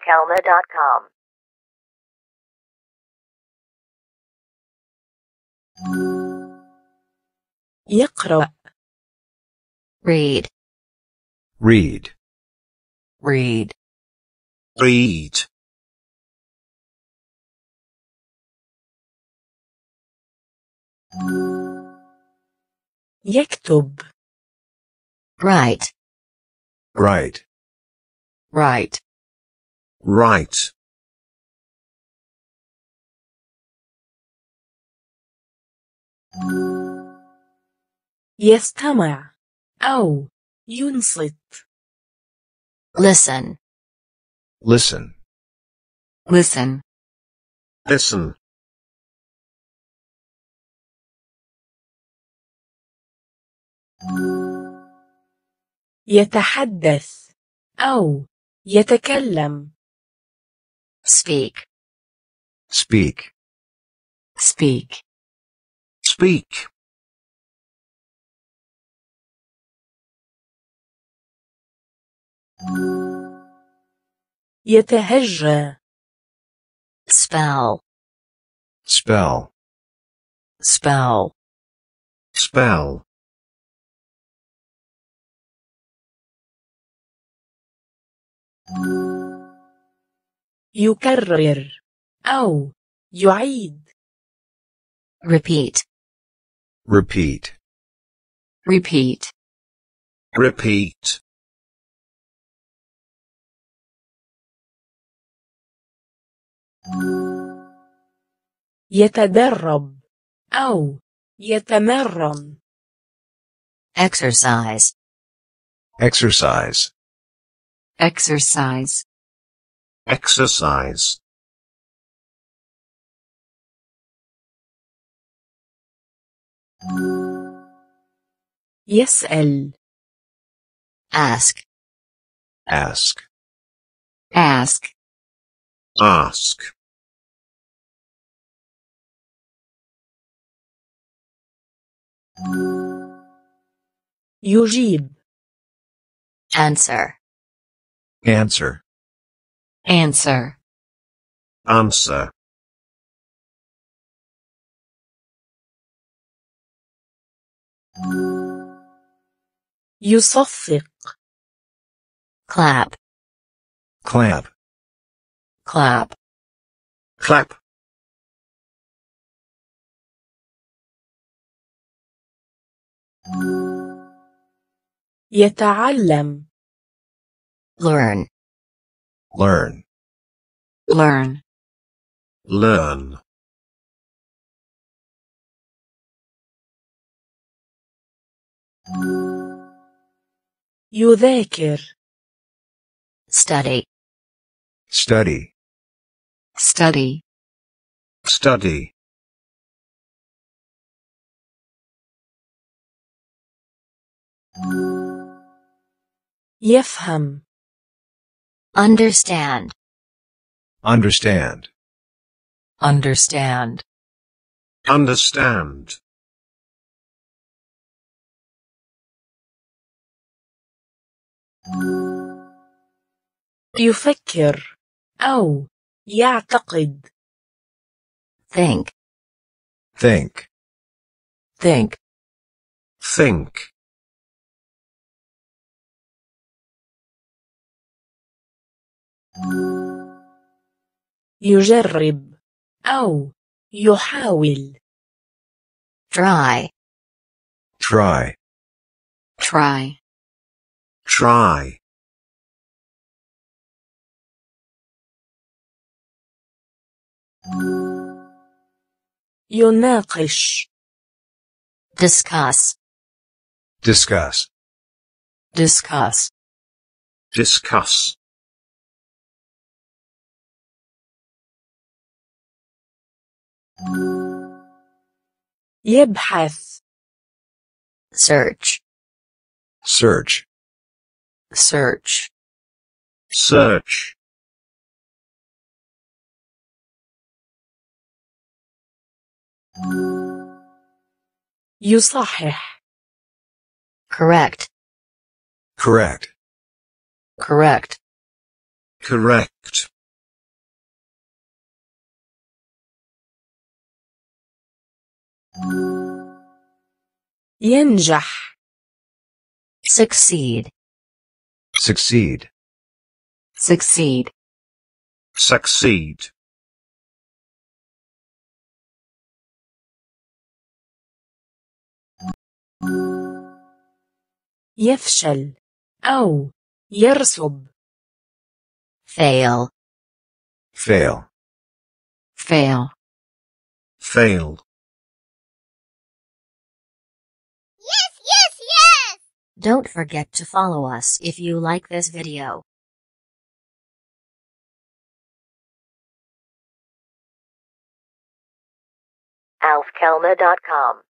myselfkelma.com. يقرأ read read read read يكتب write write write Right يستمع أو ينصت listen listen listen listen يتحدث أو يتكلم Speak. Speak. Speak. Speak. يتهجى spell spell spell spell Thank you. يكرر أو يعيد repeat repeat repeat repeat يتدرب أو يتمرن exercise exercise exercise exercise يسأل ask ask ask ask يجيب answer answer Answer. Answer. يصفق clap clap clap clap يتعلم learn learn learn learn يذاكر study study study study يفهم Understand. Understand. Understand. Understand. يفكر أو يعتقد think think think think يجرب أو يحاول try try try try يناقش discuss discuss discuss discuss يبحث search search search search يصحح correct correct correct correct ينجح succeed succeed succeed succeed يفشل أو يرسب fail fail fail fail Don't forget to follow us if you like this video. AlfKelma.com